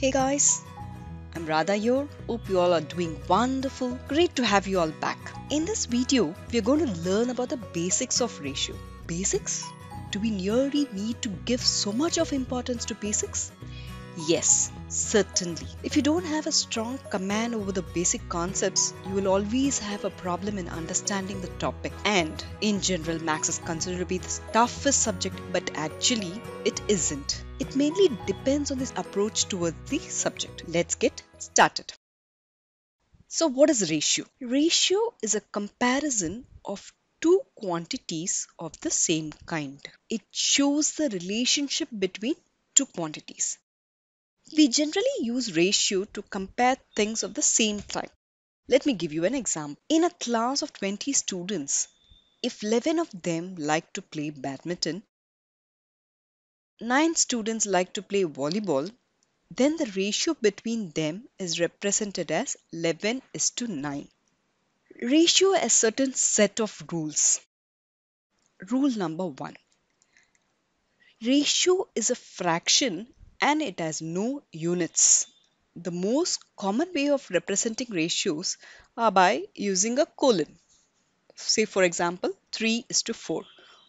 Hey guys, I'm Radha Yor. Hope you all are doing wonderful. Great to have you all back. In this video, we're going to learn about the basics of ratio. Basics? Do we really need to give so much of importance to basics? Yes, certainly. If you don't have a strong command over the basic concepts, you will always have a problem in understanding the topic. And in general, Max is considered to be the toughest subject, but actually, it isn't. It mainly depends on this approach towards the subject. Let's get started. So, what is ratio? Ratio is a comparison of two quantities of the same kind. It shows the relationship between two quantities. We generally use ratio to compare things of the same type. Let me give you an example. In a class of 20 students, if 11 of them like to play badminton nine students like to play volleyball, then the ratio between them is represented as 11 is to 9. Ratio a certain set of rules. Rule number 1. Ratio is a fraction and it has no units. The most common way of representing ratios are by using a colon. Say for example 3 is to 4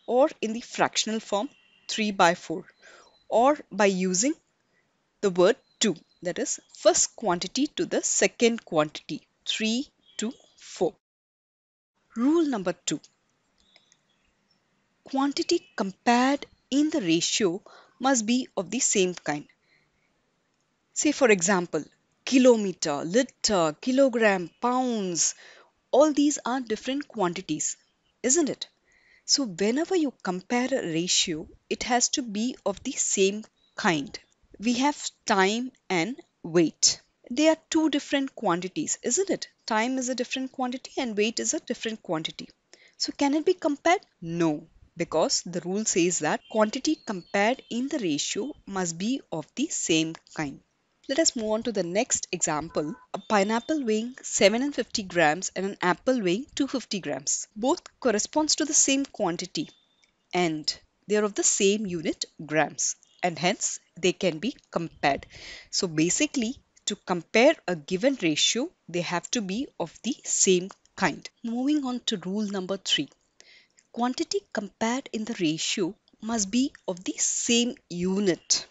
or in the fractional form 3 by 4 or by using the word to that is first quantity to the second quantity 3 to 4. Rule number 2. Quantity compared in the ratio must be of the same kind. Say for example, kilometer, liter, kilogram, pounds, all these are different quantities, isn't it? So, whenever you compare a ratio, it has to be of the same kind. We have time and weight. They are two different quantities, isn't it? Time is a different quantity and weight is a different quantity. So, can it be compared? No, because the rule says that quantity compared in the ratio must be of the same kind. Let us move on to the next example. A pineapple weighing 750 grams and an apple weighing 250 grams. Both corresponds to the same quantity and they are of the same unit grams and hence they can be compared. So basically to compare a given ratio they have to be of the same kind. Moving on to rule number 3. Quantity compared in the ratio must be of the same unit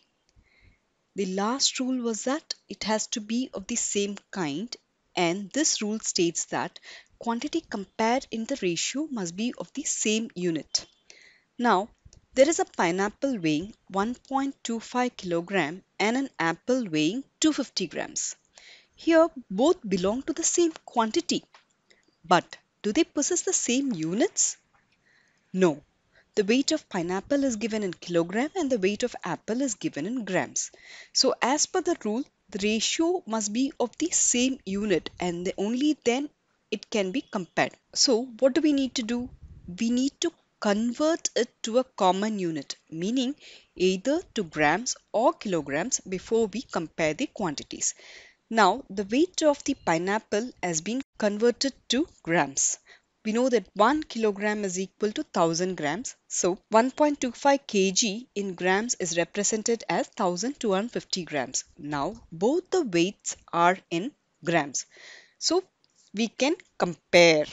the last rule was that it has to be of the same kind and this rule states that quantity compared in the ratio must be of the same unit. Now, there is a pineapple weighing 1.25 kilogram and an apple weighing 250 grams. Here, both belong to the same quantity. But do they possess the same units? No, the weight of pineapple is given in kilogram and the weight of apple is given in grams. So as per the rule, the ratio must be of the same unit and only then it can be compared. So what do we need to do? We need to convert it to a common unit meaning either to grams or kilograms before we compare the quantities. Now the weight of the pineapple has been converted to grams we know that 1 kilogram is equal to 1000 grams. So 1.25 kg in grams is represented as 1250 grams. Now both the weights are in grams. So we can compare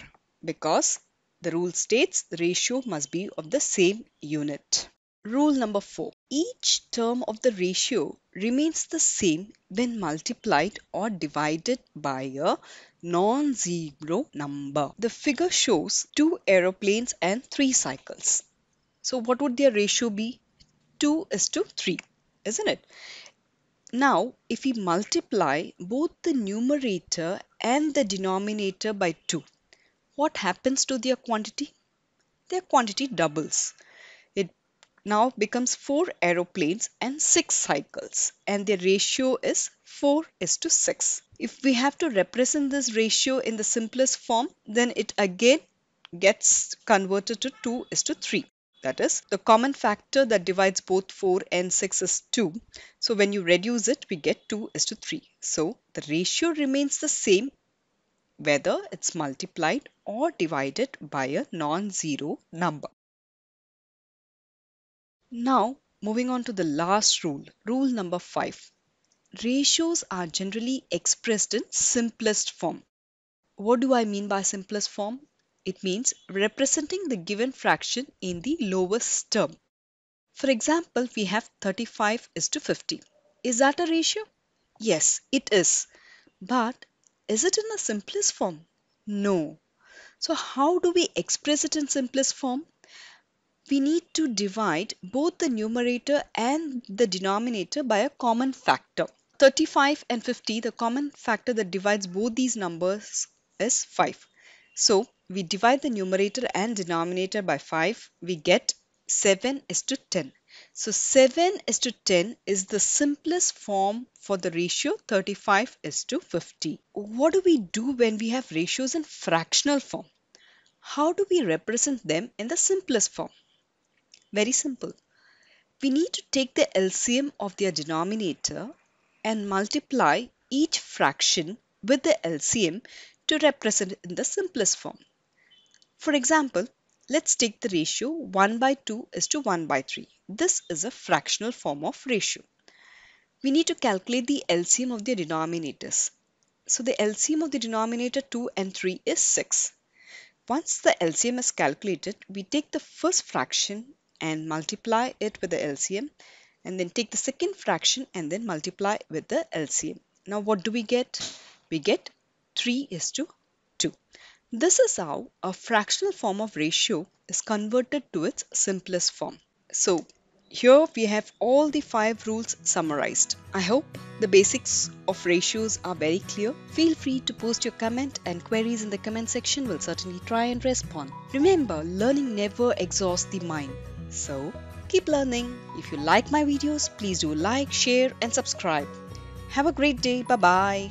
because the rule states the ratio must be of the same unit. Rule number 4. Each term of the ratio remains the same when multiplied or divided by a non-zero number. The figure shows two aeroplanes and three cycles. So what would their ratio be? 2 is to 3, isn't it? Now, if we multiply both the numerator and the denominator by 2, what happens to their quantity? Their quantity doubles now becomes 4 aeroplanes and 6 cycles and their ratio is 4 is to 6. If we have to represent this ratio in the simplest form then it again gets converted to 2 is to 3. That is the common factor that divides both 4 and 6 is 2. So when you reduce it we get 2 is to 3. So the ratio remains the same whether it's multiplied or divided by a non-zero number. Now, moving on to the last rule, rule number five. Ratios are generally expressed in simplest form. What do I mean by simplest form? It means representing the given fraction in the lowest term. For example, we have 35 is to 50. Is that a ratio? Yes, it is. But is it in the simplest form? No. So how do we express it in simplest form? we need to divide both the numerator and the denominator by a common factor. 35 and 50, the common factor that divides both these numbers is 5. So we divide the numerator and denominator by 5, we get 7 is to 10. So 7 is to 10 is the simplest form for the ratio 35 is to 50. What do we do when we have ratios in fractional form? How do we represent them in the simplest form? Very simple. We need to take the LCM of their denominator and multiply each fraction with the LCM to represent in the simplest form. For example, let's take the ratio 1 by 2 is to 1 by 3. This is a fractional form of ratio. We need to calculate the LCM of their denominators. So the LCM of the denominator 2 and 3 is 6. Once the LCM is calculated, we take the first fraction and multiply it with the LCM and then take the second fraction and then multiply with the LCM. Now what do we get? We get 3 is to 2. This is how a fractional form of ratio is converted to its simplest form. So here we have all the five rules summarized. I hope the basics of ratios are very clear. Feel free to post your comment and queries in the comment section. We'll certainly try and respond. Remember, learning never exhausts the mind. So keep learning. If you like my videos, please do like, share and subscribe. Have a great day. Bye-bye.